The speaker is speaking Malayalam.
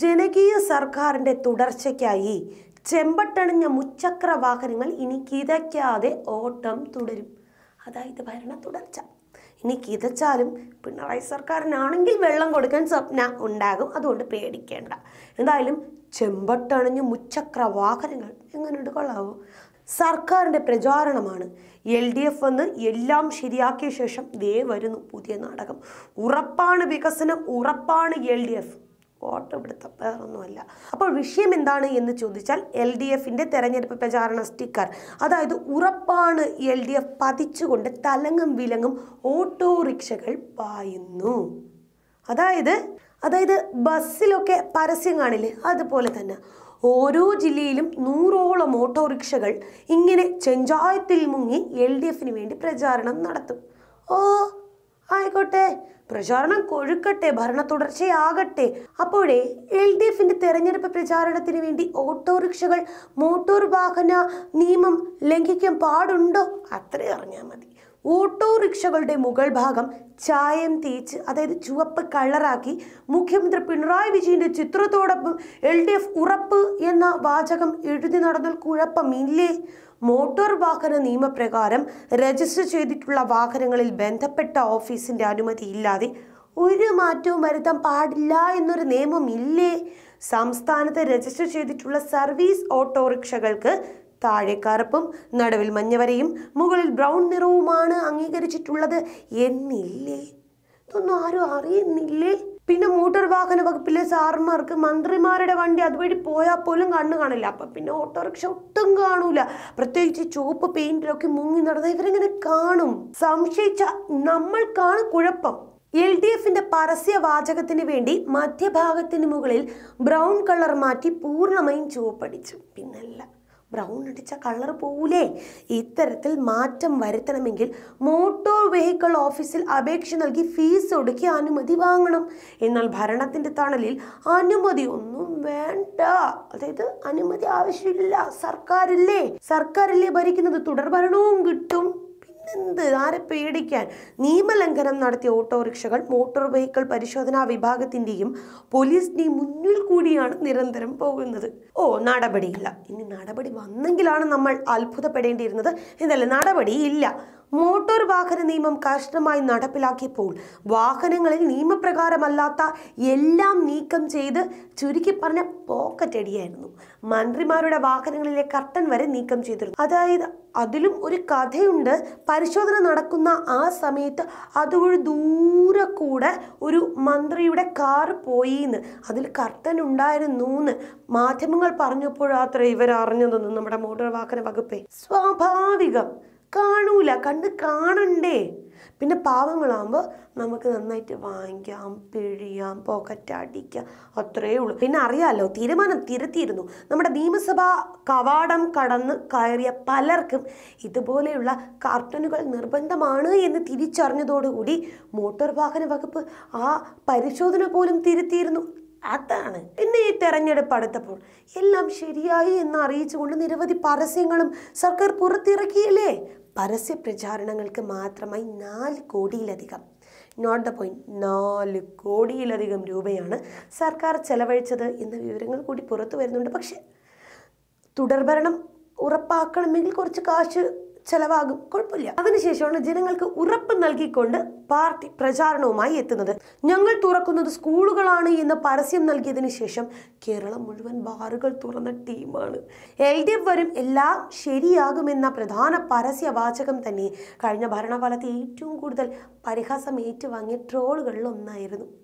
ജനകീയ സർക്കാരിൻ്റെ തുടർച്ചയ്ക്കായി ചെമ്പട്ടണിഞ്ഞ മുച്ചക്ര വാഹനങ്ങൾ ഇനി കിതയ്ക്കാതെ ഓട്ടം തുടരും അതായത് ഭരണ തുടർച്ച ഇനി കിതച്ചാലും പിണറായി സർക്കാരിനാണെങ്കിൽ വെള്ളം കൊടുക്കാൻ സ്വപ്ന ഉണ്ടാകും അതുകൊണ്ട് പേടിക്കേണ്ട എന്തായാലും ചെമ്പട്ടണിഞ്ഞ മുച്ചക്ര വാഹനങ്ങൾ എങ്ങനെയുണ്ട് കൊള്ളാവോ സർക്കാരിൻ്റെ പ്രചാരണമാണ് എൽ ഡി എഫ് വന്ന് എല്ലാം ശരിയാക്കിയ ശേഷം ദേ വരുന്നു പുതിയ നാടകം ഉറപ്പാണ് വികസനം ഉറപ്പാണ് എൽ ഡി എഫ് ഓട്ടപിടുത്തം വേറൊന്നുമല്ല അപ്പോൾ വിഷയം എന്താണ് എന്ന് ചോദിച്ചാൽ എൽ ഡി എഫിൻ്റെ തെരഞ്ഞെടുപ്പ് പ്രചാരണ സ്റ്റിക്കർ അതായത് ഉറപ്പാണ് എൽ ഡി എഫ് പതിച്ചുകൊണ്ട് തലങ്ങും വിലങ്ങും ഓട്ടോറിക്ഷകൾ പായുന്നു അതായത് അതായത് ബസ്സിലൊക്കെ പരസ്യം കാണില്ലേ അതുപോലെ തന്നെ ഓരോ ജില്ലയിലും നൂറോളം ഓട്ടോറിക്ഷകൾ ഇങ്ങനെ ചെഞ്ചായത്തിൽ മുങ്ങി എൽ ഡി എഫിന് വേണ്ടി പ്രചാരണം നടത്തും ഓ ആയിക്കോട്ടെ പ്രചാരണം കൊഴുക്കട്ടെ ഭരണ തുടർച്ചയാകട്ടെ അപ്പോഴേ എൽ ഡി എഫിന്റെ തെരഞ്ഞെടുപ്പ് പ്രചാരണത്തിന് വേണ്ടി ഓട്ടോറിക്ഷകൾ മോട്ടോർ വാഹന നിയമം ലംഘിക്കാൻ പാടുണ്ടോ അത്രയും അറിഞ്ഞാൽ മതി ഓട്ടോറിക്ഷകളുടെ മുകൾ ഭാഗം ചായം തേച്ച് അതായത് ചുവപ്പ് കളറാക്കി മുഖ്യമന്ത്രി പിണറായി വിജയന്റെ ചിത്രത്തോടൊപ്പം എൽ ഡി എഫ് ഉറപ്പ് എന്ന വാചകം എഴുതി നടന്നാൽ കുഴപ്പമില്ലേ മോട്ടോർ വാഹന നിയമപ്രകാരം രജിസ്റ്റർ ചെയ്തിട്ടുള്ള വാഹനങ്ങളിൽ ബന്ധപ്പെട്ട ഓഫീസിന്റെ അനുമതി ഇല്ലാതെ ഒരു മാറ്റവും വരുത്താൻ പാടില്ല എന്നൊരു ഇല്ലേ സംസ്ഥാനത്ത് രജിസ്റ്റർ ചെയ്തിട്ടുള്ള സർവീസ് ഓട്ടോറിക്ഷകൾക്ക് താഴെ കറുപ്പും നടുവിൽ മഞ്ഞവരയും മുകളിൽ ബ്രൗൺ നിറവുമാണ് അംഗീകരിച്ചിട്ടുള്ളത് എന്നില്ലേ ഇതൊന്നും ആരും അറിയുന്നില്ലേ പിന്നെ മോട്ടോർ വാഹന വകുപ്പിലെ സാർമാർക്ക് മന്ത്രിമാരുടെ വണ്ടി അതുവഴി പോയാൽ പോലും കണ്ണു കാണില്ല അപ്പൊ പിന്നെ ഓട്ടോറിക്ഷ ഒട്ടും കാണൂല പ്രത്യേകിച്ച് ചുവപ്പ് പെയിന്റിലൊക്കെ മുങ്ങി നടന്ന ഇവരെങ്ങനെ കാണും സംശയിച്ച നമ്മൾക്കാണ് കുഴപ്പം എൽ ഡി എഫിന്റെ പരസ്യ വാചകത്തിന് വേണ്ടി മധ്യഭാഗത്തിന് മുകളിൽ ബ്രൗൺ കളർ മാറ്റി പൂർണ്ണമായും ചുവപ്പടിച്ചു പിന്നല്ല ബ്രൗൺ അടിച്ച കളർ പോലെ ഇത്തരത്തിൽ മാറ്റം വരുത്തണമെങ്കിൽ മോട്ടോർ വെഹിക്കിൾ ഓഫീസിൽ അപേക്ഷ നൽകി ഫീസ് ഒടുക്കി അനുമതി വാങ്ങണം എന്നാൽ ഭരണത്തിൻ്റെ തണലിൽ അനുമതി ഒന്നും വേണ്ട അതായത് അനുമതി ആവശ്യമില്ല സർക്കാരില്ലേ സർക്കാരില്ലേ ഭരിക്കുന്നത് തുടർഭരണവും കിട്ടും എന്ത് ആരെ പേടിക്കാൻ നിയമലംഘനം നടത്തിയ ഓട്ടോറിക്ഷകൾ മോട്ടോർ വെഹിക്കിൾ പരിശോധനാ വിഭാഗത്തിന്റെയും പോലീസിന്റെയും മുന്നിൽ കൂടിയാണ് നിരന്തരം പോകുന്നത് ഓ നടപടിയില്ല ഇനി നടപടി വന്നെങ്കിലാണ് നമ്മൾ അത്ഭുതപ്പെടേണ്ടിയിരുന്നത് എന്നല്ല നടപടി ഇല്ല മോട്ടോർ വാഹന നിയമം കർശനമായി നടപ്പിലാക്കിയപ്പോൾ വാഹനങ്ങളിൽ നിയമപ്രകാരമല്ലാത്ത എല്ലാം നീക്കം ചെയ്ത് ചുരുക്കി പറഞ്ഞ പോക്കറ്റ് അടിയായിരുന്നു മന്ത്രിമാരുടെ വാഹനങ്ങളിലെ കർട്ടൻ വരെ നീക്കം ചെയ്തിരുന്നു അതായത് അതിലും ഒരു കഥയുണ്ട് പരിശോധന നടക്കുന്ന ആ സമയത്ത് അതുവഴി ദൂരെ കൂടെ ഒരു മന്ത്രിയുടെ കാർ പോയി എന്ന് അതിൽ കർട്ടൻ ഉണ്ടായിരുന്നു എന്ന് മാധ്യമങ്ങൾ പറഞ്ഞപ്പോഴാത്ര ഇവരറിഞ്ഞതെന്ന് നമ്മുടെ മോട്ടോർ വാഹന വകുപ്പേ സ്വാഭാവികം കാണൂല കണ്ണ് കാണണ്ടേ പിന്നെ പാവങ്ങളാകുമ്പോൾ നമുക്ക് നന്നായിട്ട് വാങ്ങിക്കാം പിഴിയാം പോക്കറ്റ് അടിക്കാം അത്രയേ ഉള്ളൂ പിന്നെ അറിയാമല്ലോ തീരുമാനം തിരുത്തിയിരുന്നു നമ്മുടെ നിയമസഭ കവാടം കടന്ന് കയറിയ പലർക്കും ഇതുപോലെയുള്ള കാർട്ടണുകൾ നിർബന്ധമാണ് എന്ന് തിരിച്ചറിഞ്ഞതോടുകൂടി മോട്ടോർ വാഹന വകുപ്പ് ആ പരിശോധന പോലും തിരുത്തിയിരുന്നു അതാണ് പിന്നെ ഈ തെരഞ്ഞെടുപ്പ് അടുത്തപ്പോൾ എല്ലാം ശരിയായി എന്ന് അറിയിച്ചുകൊണ്ട് നിരവധി പരസ്യങ്ങളും സർക്കാർ പുറത്തിറക്കിയില്ലേ പരസ്യ പ്രചാരണങ്ങൾക്ക് മാത്രമായി നാല് കോടിയിലധികം നോട്ട് ദ പോയിന്റ് നാല് കോടിയിലധികം രൂപയാണ് സർക്കാർ ചെലവഴിച്ചത് എന്ന വിവരങ്ങൾ കൂടി പുറത്തു വരുന്നുണ്ട് പക്ഷേ തുടർഭരണം ഉറപ്പാക്കണമെങ്കിൽ കുറച്ച് കാശ് ചെലവാകും കുഴപ്പമില്ല അതിനുശേഷമാണ് ജനങ്ങൾക്ക് ഉറപ്പ് നൽകിക്കൊണ്ട് പാർട്ടി പ്രചാരണവുമായി എത്തുന്നത് ഞങ്ങൾ തുറക്കുന്നത് സ്കൂളുകളാണ് എന്ന് പരസ്യം നൽകിയതിന് ശേഷം കേരളം മുഴുവൻ ബാറുകൾ തുറന്ന ടീമാണ് എൽ ഡി എഫ് വരും എല്ലാം ശരിയാകുമെന്ന പ്രധാന പരസ്യവാചകം തന്നെ കഴിഞ്ഞ ഭരണകാലത്ത് ഏറ്റവും കൂടുതൽ പരിഹാസം ഏറ്റുവാങ്ങിയ ട്രോളുകളിൽ ഒന്നായിരുന്നു